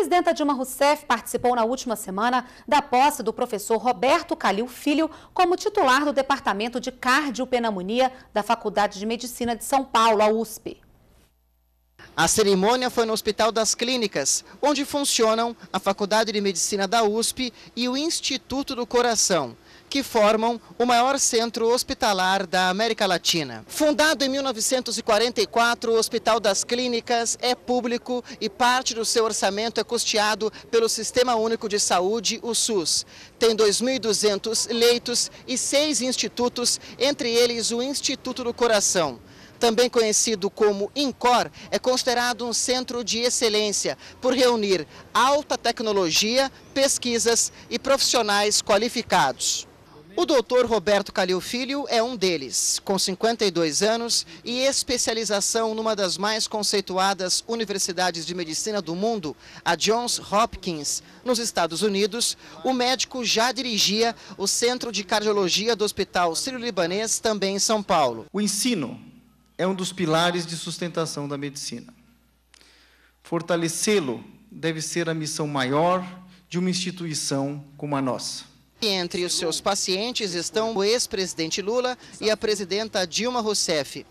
presidenta Dilma Rousseff participou na última semana da posse do professor Roberto Calil Filho como titular do Departamento de Cardiopneumonia da Faculdade de Medicina de São Paulo, a USP. A cerimônia foi no Hospital das Clínicas, onde funcionam a Faculdade de Medicina da USP e o Instituto do Coração, que formam o maior centro hospitalar da América Latina. Fundado em 1944, o Hospital das Clínicas é público e parte do seu orçamento é custeado pelo Sistema Único de Saúde, o SUS. Tem 2.200 leitos e seis institutos, entre eles o Instituto do Coração também conhecido como INCOR, é considerado um centro de excelência por reunir alta tecnologia, pesquisas e profissionais qualificados. O doutor Roberto Calil Filho é um deles, com 52 anos e especialização numa das mais conceituadas universidades de medicina do mundo, a Johns Hopkins. Nos Estados Unidos, o médico já dirigia o Centro de Cardiologia do Hospital Sírio-Libanês, também em São Paulo. O ensino é um dos pilares de sustentação da medicina. Fortalecê-lo deve ser a missão maior de uma instituição como a nossa. Entre os seus pacientes estão o ex-presidente Lula e a presidenta Dilma Rousseff.